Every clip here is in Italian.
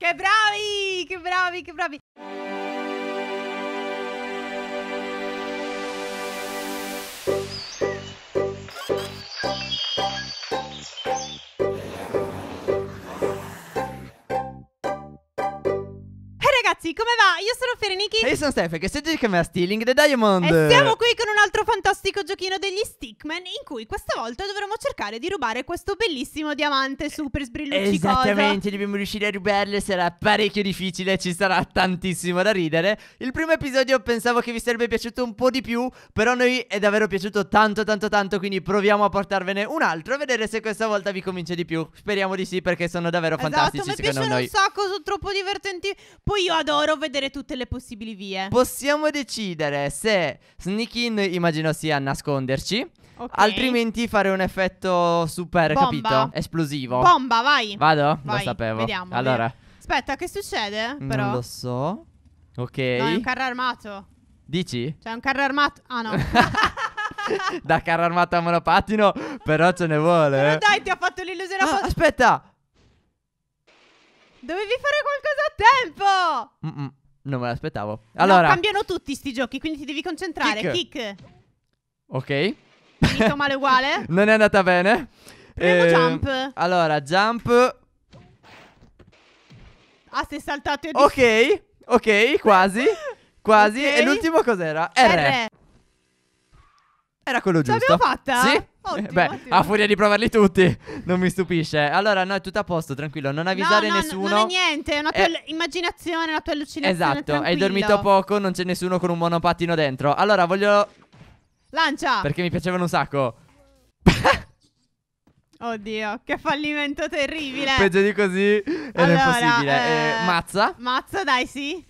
Che bravi, che bravi, che bravi. ragazzi, come va? Io sono Fereniki. E io sono Stefano, che siete come a Stealing the Diamond. E siamo qui con un altro fantastico giochino degli Stickman, in cui questa volta dovremo cercare di rubare questo bellissimo diamante super sbrilluccicoso. Esattamente, dobbiamo riuscire a rubarlo, sarà parecchio difficile, ci sarà tantissimo da ridere. Il primo episodio pensavo che vi sarebbe piaciuto un po' di più, però a noi è davvero piaciuto tanto tanto tanto, quindi proviamo a portarvene un altro, a vedere se questa volta vi convince di più. Speriamo di sì, perché sono davvero esatto, fantastici secondo noi. Esatto, mi piacciono un sacco, sono troppo divertenti. Poi io adoro loro vedere tutte le possibili vie. Possiamo decidere se sneak in immagino sia nasconderci. Okay. Altrimenti fare un effetto super, Bomba. capito? Esplosivo. Bomba, vai. Vado? Vai, lo sapevo. Vediamo. Allora. Vediamo. Aspetta, che succede? Però? Non lo so. Ok. No, è un carro armato. Dici? C'è cioè, un carro armato. Ah, no. da carro armato a monopattino, però ce ne vuole. Però eh. dai, ti ha fatto l'illusione. Ah, aspetta. Dovevi fare qualcosa a tempo! Mm-mm, non me l'aspettavo. Allora, no, cambiano tutti sti giochi, quindi ti devi concentrare. Kick. kick. Ok. Finito male uguale. non è andata bene. Premo eh, jump. Allora, jump. Ah, sei saltato. Ok, ok, quasi. quasi. Okay. E l'ultimo cos'era? R. R. Era quello giusto. L'abbiamo fatta? Sì. Ottimo, Beh, ottimo. a furia di provarli tutti, non mi stupisce. Allora, no, è tutto a posto, tranquillo, non avvisare no, no, nessuno. No, non è niente, è una eh, tua eh, immaginazione, una tua allucinazione. Esatto, tranquillo. hai dormito poco, non c'è nessuno con un monopattino dentro. Allora, voglio. Lancia! Perché mi piacevano un sacco. Oddio, che fallimento terribile. Peggio di così, era allora, impossibile. Eh, eh mazza? Mazza, dai, sì.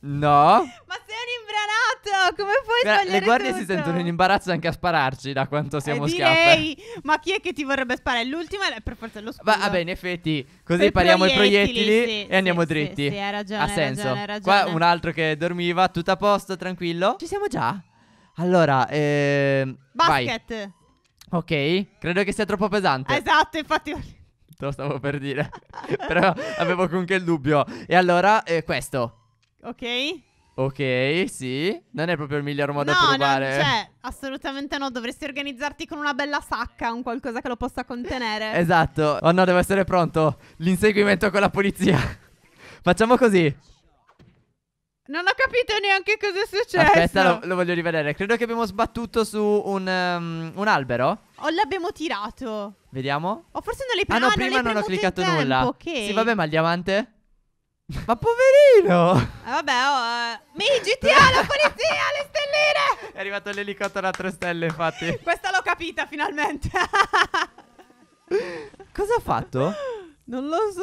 No. Ma se Branato, come puoi Beh, Le guardie tutto? si sentono in imbarazzo anche a spararci da quanto eh, siamo eh, scappe. Ma chi è che ti vorrebbe sparare? L'ultima è per forza lo scudo. Va bene, in effetti, così per pariamo proiettili, i proiettili sì, e andiamo sì, dritti. Sì, sì, hai ragione. Ha senso. Ragione, ragione. Qua un altro che dormiva, tutto a posto, tranquillo. Ci siamo già? Allora, eh, Basket. Vai. Ok, credo che sia troppo pesante. Esatto, infatti Te lo stavo per dire. Però avevo comunque il dubbio. E allora, eh, questo. Ok. Ok, sì. Non è proprio il miglior modo no, da provare. No, cioè, assolutamente no. Dovresti organizzarti con una bella sacca, un qualcosa che lo possa contenere. esatto. Oh no, devo essere pronto. L'inseguimento con la polizia. Facciamo così. Non ho capito neanche cosa è successo. Aspetta, lo, lo voglio rivedere. Credo che abbiamo sbattuto su un, um, un albero. O l'abbiamo tirato. Vediamo. O forse non l'hai premuto. Ah no, ah, prima non, non ho cliccato nulla. Ok. Sì, vabbè, ma il diamante? Ma poverino! Eh, vabbè, oh, uh, mi GTA, la polizia, le stelline! È arrivato l'elicottero a tre stelle, infatti. Questa l'ho capita finalmente. Cosa ha fatto? Non lo so.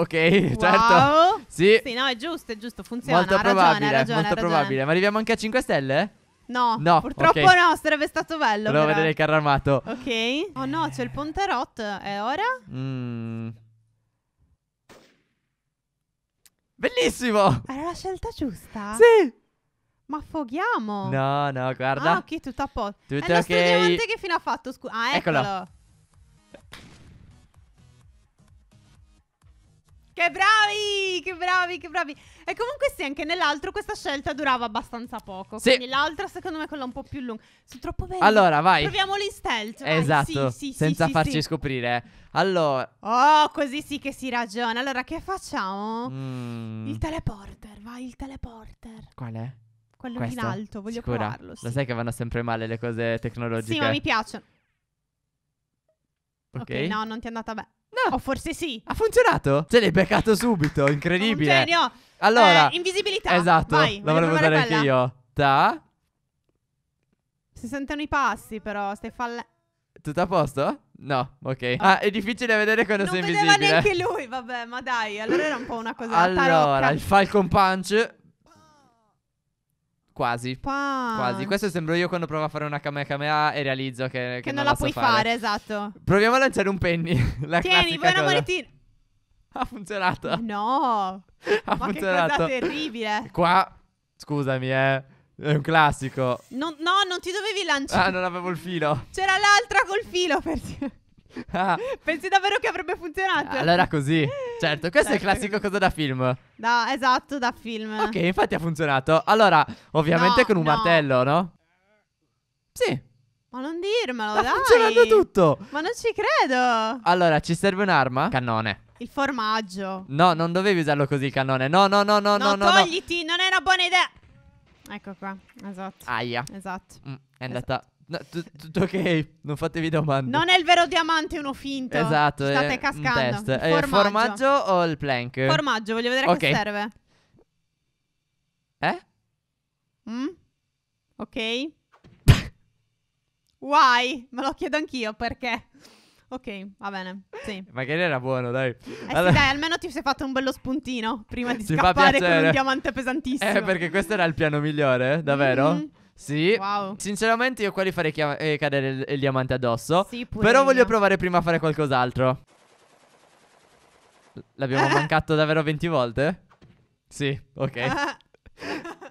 Ok, wow. certo. Sì. sì, no, è giusto, è giusto, funziona. Molto ha probabile, ragione, ha ragione, molto probabile. Ma arriviamo anche a 5 stelle? No, no, purtroppo okay. no, sarebbe stato bello. Devo vedere il carro armato. Ok. Oh no, c'è il ponte rot. È ora? Mmm. Bellissimo! Era la scelta giusta? Sì! Ma affoghiamo! No, no, guarda. Ah, ok, tutto a posto. Tutto è ok. studiante che fine ha fatto, scusa. Ah, eccolo. Eccolo. Che bravi, che bravi, che bravi. E comunque sì, anche nell'altro questa scelta durava abbastanza poco. Sì. Quindi l'altra secondo me è quella un po' più lunga. Sono troppo bene. Allora, vai. Proviamolo in stealth. Esatto. Sì, sì, senza sì, farci scoprire. Allora. Oh, così sì che si ragiona. Allora, che facciamo? Mm. Il teleporter, vai, il teleporter. Qual è? Quello Questo? in alto, voglio Sicura. provarlo. Lo sai che vanno sempre male le cose tecnologiche. Sì, ma mi piacciono. Ok, no, non ti è andata bene. No. O forse sì. Ha funzionato? Ce l'hai beccato subito, incredibile. Un genio. Allora, eh, invisibilità. Esatto, Vai, la volevo usare anche io. Ta. Si sentono i passi, però, stai falla. Tutto a posto? No, ok. Ah, è difficile vedere quando non sei invisibile. Non vedeva neanche lui, vabbè, ma dai, allora era un po' una cosa Allora, tarocca. il Falcon Punch Quasi. Pa. Quasi. Questo sembro io quando provo a fare una kamehameha e realizzo che, che, che non, non, la, puoi so fare. fare. esatto. Proviamo a lanciare un penny. la Tieni, vuoi una monetina? Ha funzionato. No. ha Ma funzionato. che cosa terribile. Qua, scusami, eh. È un classico. Non, no, non ti dovevi lanciare. Ah, non avevo il filo. C'era l'altra col filo per te. Ah. Pensi davvero che avrebbe funzionato? Allora così. Certo, questo certo. è il certo. classico cosa da film. No, esatto, da film. Ok, infatti ha funzionato. Allora, ovviamente no, con un no. martello, no? Sì. Ma non dirmelo, Sta dai. Sta funzionando tutto. Ma non ci credo. Allora, ci serve un'arma? Cannone. Il formaggio. No, non dovevi usarlo così il cannone. No, no, no, no, no, no. Togliti, no. non è una buona idea. Ecco qua, esatto. Aia. Esatto. Mm, è esatto. andata... Esatto. No, tut- tutto ok, non fatevi domande. Non è il vero diamante, uno finto. Esatto. State eh, cascando. Test. Il formaggio. Eh, formaggio. o il plank? Formaggio, voglio vedere okay. che serve. Eh? Mm? Ok. Why? Me lo chiedo anch'io perché. Ok, va bene. Sì. Magari era buono, dai. Eh allora... sì, dai, almeno ti sei fatto un bello spuntino prima di si scappare con un diamante pesantissimo. Eh, perché questo era il piano migliore, davvero? Mm-hmm. Sì. Wow. Sinceramente io qua li farei chia- eh, cadere il, il, diamante addosso. Sì, pure Però io. voglio provare prima a fare qualcos'altro. L'abbiamo mancato davvero 20 volte? Sì, ok.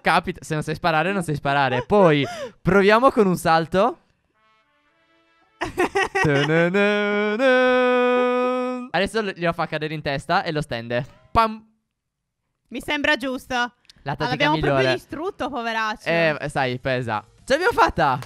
Capita, se non sai sparare non sai sparare. Poi proviamo con un salto. Adesso glielo fa cadere in testa e lo stende. Pam. Mi sembra giusto. La tattica ah, l'abbiamo migliore. proprio distrutto, poveraccio. Eh, sai, pesa. Ce l'abbiamo fatta!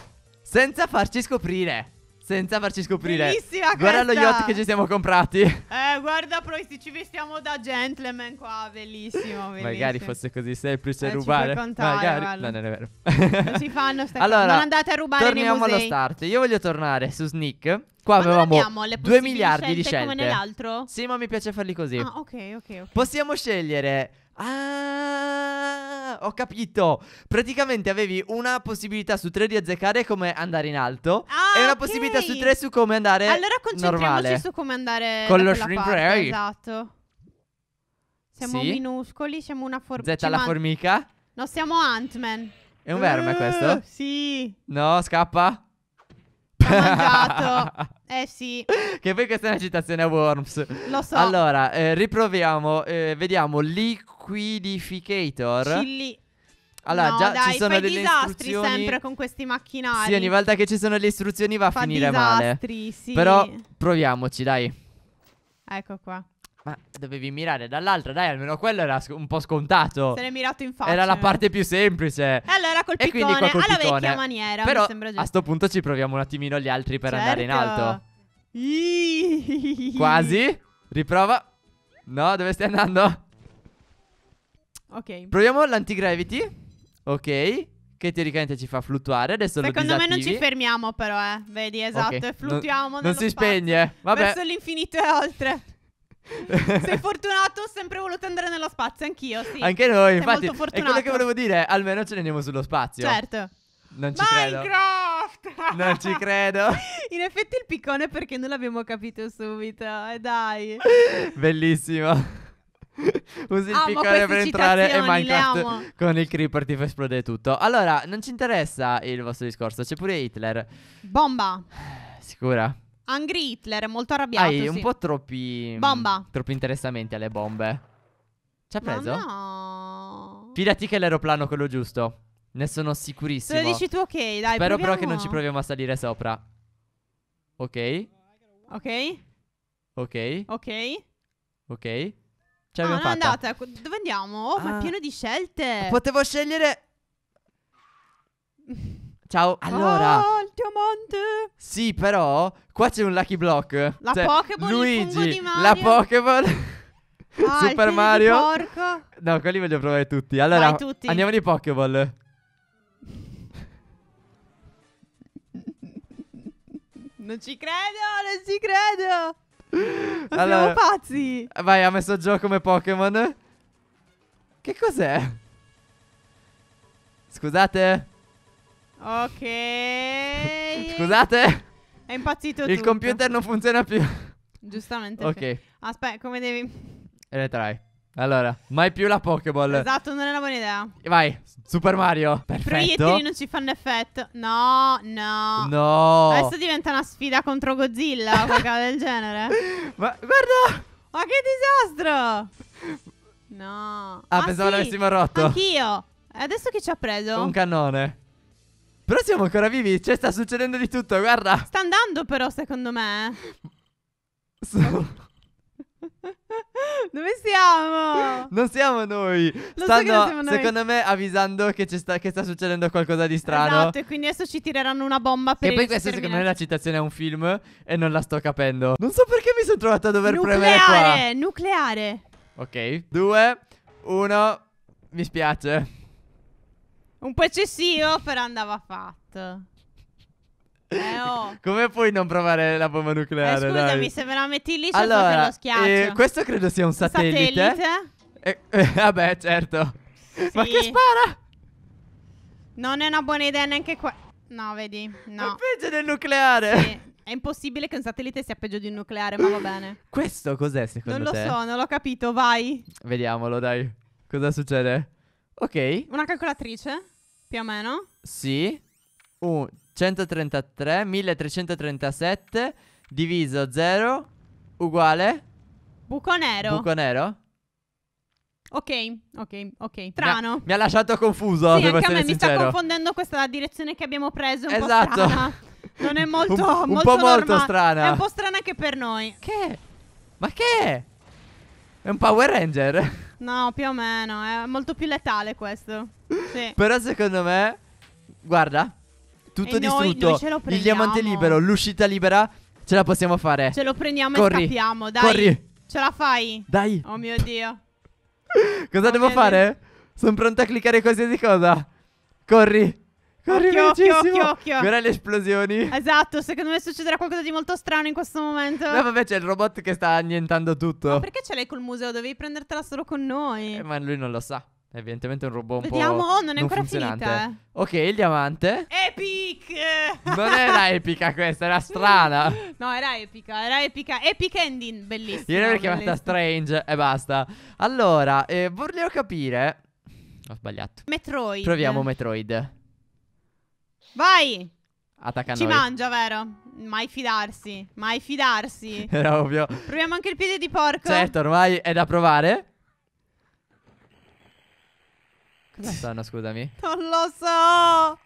Senza farci scoprire. Senza farci scoprire. Bellissima guarda questa. lo yacht che ci siamo comprati. Eh, guarda, poi ci vestiamo da gentleman qua. Bellissimo. bellissimo. Magari fosse così semplice eh, rubare. Magari. non è vero. Non si fanno ste allora, cose. Non andate a rubare. Torniamo allo start. Io voglio tornare su Sneak. Qua ma avevamo 2 miliardi scelte di scelte. Come nell'altro? Sì, ma mi piace farli così. Ah, ok, ok. okay. Possiamo scegliere Ah, ho capito. Praticamente avevi una possibilità su tre di azzeccare come andare in alto. Ah, e una okay. possibilità su tre su come andare. Allora concentriamoci normale. su come andare. Con lo shrimp parte, ray. Esatto. Siamo sì. minuscoli, siamo una formica. Zetta la formica. No, siamo Ant-Man. È un verme uh, questo? Sì. No, scappa. eh sì. Che poi questa è una citazione a Worms. Lo so. Allora, eh, riproviamo. Eh, vediamo lì liquidificator. Chilli. Allora, no, già dai, ci sono delle disastri sempre con questi macchinari. Sì, ogni volta che ci sono le istruzioni va a finire disastri, male. Sì. Però proviamoci, dai. Ecco qua. Ma dovevi mirare dall'altra, dai, almeno quello era un po' scontato. Se l'è mirato in faccia. Era la parte più semplice. E allora col piccone, e quindi qua col alla piccone. vecchia maniera, Però, a sto punto ci proviamo un attimino gli altri per certo. andare in certo. alto. Iiii. Quasi? Riprova. No, dove stai andando? Ok. Proviamo l'antigravity. Ok. Che teoricamente ci fa fluttuare. Adesso Secondo me non ci fermiamo, però, eh. Vedi, esatto. Okay. Fluttuamo. Non, non si spegne. Vabbè. Verso l'infinito e oltre. Sei fortunato, ho sempre voluto andare nello spazio, anch'io, sì. Anche noi, Sei infatti. È quello che volevo dire, almeno ce ne andiamo sullo spazio. Certo. Non ci Minecraft! credo. Non ci credo. In effetti il piccone perché non l'abbiamo capito subito. E eh, dai. Bellissimo. Usi il amo piccone per entrare e Minecraft con il creeper ti fa esplodere tutto. Allora, non ci interessa il vostro discorso, c'è pure Hitler. Bomba. Sicura? Angry Hitler, molto arrabbiato. Hai sì. un po' troppi. Mm, Bomba. Troppi interessamenti alle bombe. Ci ha preso? no. Fidati che è l'aeroplano quello giusto. Ne sono sicurissimo. Se lo dici tu, ok, dai. Spero proviamo. però che non ci proviamo a salire sopra. Ok. Ok. Ok. Ok. Ok. Ce l'abbiamo ah, fatta. andata. Ecco, dove andiamo? Oh, ah. ma è ah. pieno di scelte. Potevo scegliere. Ciao. Ah, allora. Oh, il diamante. Sì, però. Qua c'è un lucky block. La cioè, Pokéball. Luigi. La Pokéball. Ah, Super Mario. Porco. No, quelli voglio provare tutti. Allora, Vai, tutti. andiamo di Pokéball. non ci credo, non ci credo. Allora, siamo pazzi. Vai, ha messo gioco come Pokémon. Che cos'è? Scusate. Ok. Scusate. È impazzito Il tutto. computer non funziona più. Giustamente. Ok. Aspetta, come devi... Retry. Allora, mai più la Pokéball. Esatto, non è una buona idea. Vai, Super Mario. Perfetto. Proiettili non ci fanno effetto. No, no. No. Adesso diventa una sfida contro Godzilla o qualcosa del genere. Ma guarda! Ma che disastro! No. Ah, ah pensavo sì. l'avessimo rotto. Anch'io. Adesso chi ci ha preso? Un cannone. Però siamo ancora vivi. Cioè, sta succedendo di tutto, guarda. Sta andando, però, secondo me. Sono... Dove siamo? Non siamo noi. Lo Stanno, so siamo noi. secondo me, avvisando che, sta, che sta succedendo qualcosa di strano. Esatto, e quindi adesso ci tireranno una bomba per E poi questa, secondo me, è una citazione a un film e non la sto capendo. Non so perché mi sono trovato a dover nucleare, premere Nucleare, nucleare. Ok, due, uno. Mi spiace. Un po' eccessivo, però andava fatto. Eh, oh. Come puoi non provare la bomba nucleare? Eh, scusami, dai. se me la metti lì, allora, lo schiaccio. Eh, questo credo sia un satellite. satellite? Eh, eh, vabbè, certo. Sì. Ma che spara? Non è una buona idea neanche qua. No, vedi, no. È peggio del nucleare. Sì. È impossibile che un satellite sia peggio di un nucleare, ma va bene. Questo cos'è secondo non te? Non lo so, non l'ho capito, vai. Vediamolo, dai. Cosa succede? Ok. Una calcolatrice, più o meno. Sì. Un, 133, 1337 diviso 0 uguale buco nero. Buco nero? Ok, ok, ok. Trano. Mi ha, mi ha lasciato confuso. Sì, anche a me mi sta confondendo questa la direzione che abbiamo preso. Un esatto. Po strana. Non è molto. un, un molto po' molto strana. È un po' strana anche per noi. Che? Ma che? È un Power Ranger? No, più o meno. È molto più letale questo. Sì. Però secondo me. Guarda. Tutto e distrutto. Noi, noi il diamante libero, l'uscita libera. Ce la possiamo fare. Ce lo prendiamo Corri. e scappiamo, dai. Corri. Ce la fai? Dai. Oh mio Dio. cosa oh devo fare? Dio. Sono pronta a cliccare qualsiasi cosa. Corri. Corri occhio, velocissimo. occhio, occhio, Guarda le esplosioni. Esatto, secondo me succederà qualcosa di molto strano in questo momento. No, vabbè, c'è il robot che sta annientando tutto. Ma perché ce l'hai col museo? Dovevi prendertela solo con noi. Eh, ma lui non lo sa evidentemente un robot un Vediamo, po' oh, non è ancora finita. Eh. Ok, il diamante. Epic! Non era epica questa, era strana. no, era epica, era epica. Epic ending, bellissimo. Io l'avrei chiamata Strange e basta. Allora, eh, volevo capire... Ho sbagliato. Metroid. Proviamo Metroid. Vai! Attacca Ci noi. mangia, vero? Mai fidarsi, mai fidarsi. era ovvio. Proviamo anche il piede di porco. Certo, ormai è da provare. Cosa sono, scusami? Non lo so!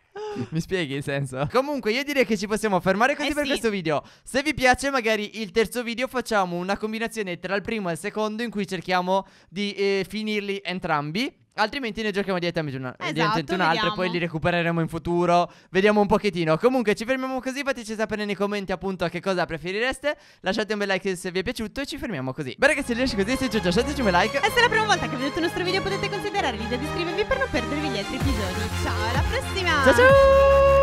Mi spieghi il senso? Comunque io direi che ci possiamo fermare così eh per sì. questo video Se vi piace magari il terzo video facciamo una combinazione tra il primo e il secondo In cui cerchiamo di eh, finirli entrambi Altrimenti ne giochiamo direttamente, una, esatto, direttamente un'altra. Poi li recupereremo in futuro. Vediamo un pochettino. Comunque, ci fermiamo così. Fateci sapere nei commenti, appunto, che cosa preferireste. Lasciate un bel like se vi è piaciuto E ci fermiamo così. Bene ragazzi, se riesci così. Se ci lasciateci un bel like. E se è la prima volta che vedete il nostro video, potete considerare l'idea di iscrivervi per non perdervi gli altri episodi. Ciao, alla prossima. Ciao, ciao.